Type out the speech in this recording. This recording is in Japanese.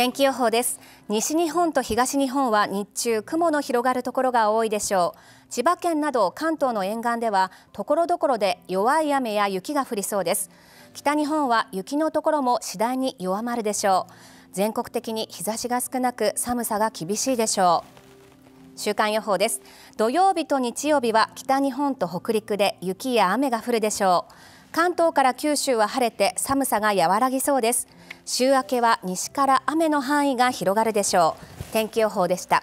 天気予報です西日本と東日本は日中雲の広がるところが多いでしょう千葉県など関東の沿岸では所々で弱い雨や雪が降りそうです北日本は雪のところも次第に弱まるでしょう全国的に日差しが少なく寒さが厳しいでしょう週間予報です土曜日と日曜日は北日本と北陸で雪や雨が降るでしょう関東から九州は晴れて寒さが和らぎそうです週明けは西から雨の範囲が広がるでしょう天気予報でした